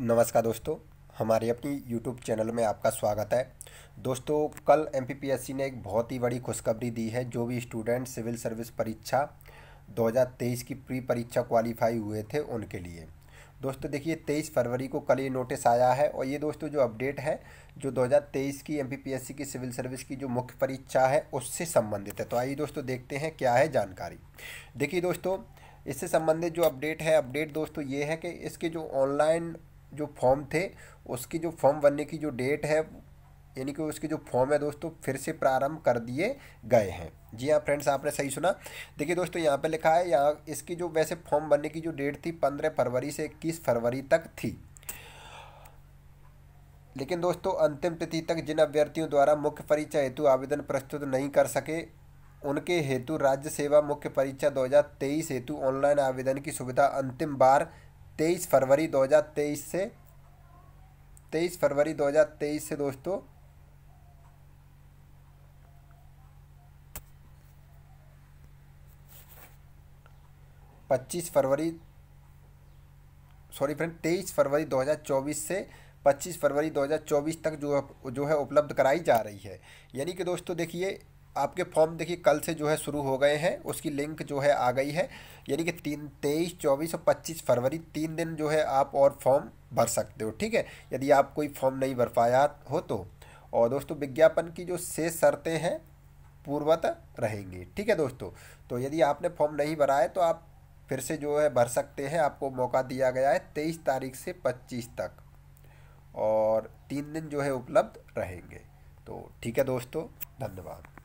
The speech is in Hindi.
नमस्कार दोस्तों हमारे अपनी यूट्यूब चैनल में आपका स्वागत है दोस्तों कल एमपीपीएससी ने एक बहुत ही बड़ी खुशखबरी दी है जो भी स्टूडेंट सिविल सर्विस परीक्षा 2023 की प्री परीक्षा क्वालिफाई हुए थे उनके लिए दोस्तों देखिए 23 फरवरी को कल ये नोटिस आया है और ये दोस्तों जो अपडेट है जो 2023 की एमपीपीएससी की सिविल सर्विस की जो मुख्य परीक्षा है उससे संबंधित है तो आइए दोस्तों देखते हैं क्या है जानकारी देखिए दोस्तों इससे संबंधित जो अपडेट है अपडेट दोस्तों ये है कि इसके जो ऑनलाइन जो फॉर्म थे उसकी जो फॉर्म बनने की जो डेट है यानी कि उसके जो फॉर्म है दोस्तों फिर से प्रारंभ कर दिए गए हैं जी हाँ फ्रेंड्स आपने सही सुना देखिए दोस्तों यहाँ पे लिखा है यहाँ इसकी जो वैसे फॉर्म बनने की जो डेट थी पंद्रह फरवरी से इक्कीस फरवरी तक थी लेकिन दोस्तों अंतिम तिथि तक जिन अभ्यर्थियों द्वारा मुख्य परीक्षा हेतु आवेदन प्रस्तुत नहीं कर सके उनके हेतु राज्य सेवा मुख्य परीक्षा दो हेतु ऑनलाइन आवेदन की सुविधा अंतिम बार तेईस फरवरी 2023 से तेईस फरवरी 2023 से दोस्तों पच्चीस फरवरी सॉरी फ्रेंड तेईस फरवरी 2024 से 25 फरवरी 2024 तक जो जो है उपलब्ध कराई जा रही है यानी कि दोस्तों देखिए आपके फॉर्म देखिए कल से जो है शुरू हो गए हैं उसकी लिंक जो है आ गई है यानी कि तीन तेईस चौबीस और पच्चीस फरवरी तीन दिन जो है आप और फॉर्म भर सकते हो ठीक है यदि आप कोई फॉर्म नहीं भर पाया हो तो और दोस्तों विज्ञापन की जो शेष शर्तें हैं पूर्वत रहेंगी ठीक है दोस्तों तो यदि आपने फॉर्म नहीं भरा है तो आप फिर से जो है भर सकते हैं आपको मौका दिया गया है तेईस तारीख से पच्चीस तक और तीन दिन जो है उपलब्ध रहेंगे तो ठीक है दोस्तों धन्यवाद